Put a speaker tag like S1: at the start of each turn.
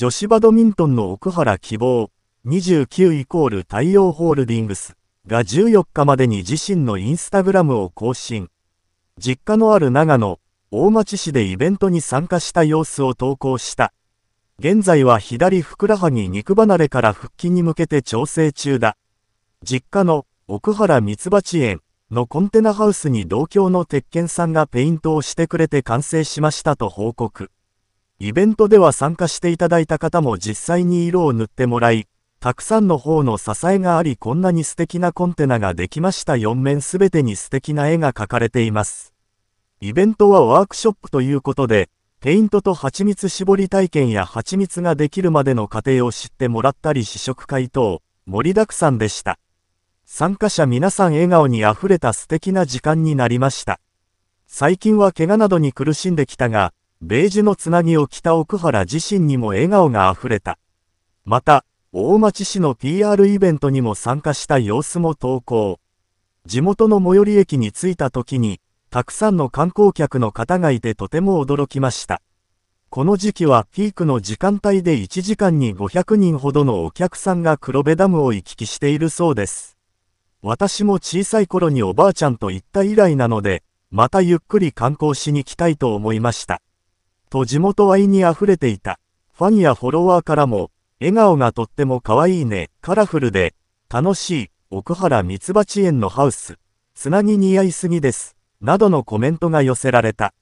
S1: 女子バドミントンの奥原希望29イコール太陽ホールディングスが14日までに自身のインスタグラムを更新。実家のある長野、大町市でイベントに参加した様子を投稿した。現在は左ふくらはぎ肉離れから復帰に向けて調整中だ。実家の奥原蜜ツ園のコンテナハウスに同郷の鉄拳さんがペイントをしてくれて完成しましたと報告。イベントでは参加していただいた方も実際に色を塗ってもらい、たくさんの方の支えがありこんなに素敵なコンテナができました4面すべてに素敵な絵が描かれています。イベントはワークショップということで、ペイントと蜂蜜絞り体験や蜂蜜ができるまでの過程を知ってもらったり試食会等、盛りだくさんでした。参加者皆さん笑顔に溢れた素敵な時間になりました。最近は怪我などに苦しんできたが、ベージュのつなぎを着た奥原自身にも笑顔が溢れた。また、大町市の PR イベントにも参加した様子も投稿。地元の最寄り駅に着いた時に、たくさんの観光客の方がいてとても驚きました。この時期はピークの時間帯で1時間に500人ほどのお客さんが黒部ダムを行き来しているそうです。私も小さい頃におばあちゃんと行った以来なので、またゆっくり観光しに来たいと思いました。と地元愛に溢れていた。ファンやフォロワーからも、笑顔がとっても可愛いね、カラフルで、楽しい、奥原蜜蜂園のハウス、つなぎ似合いすぎです、などのコメントが寄せられた。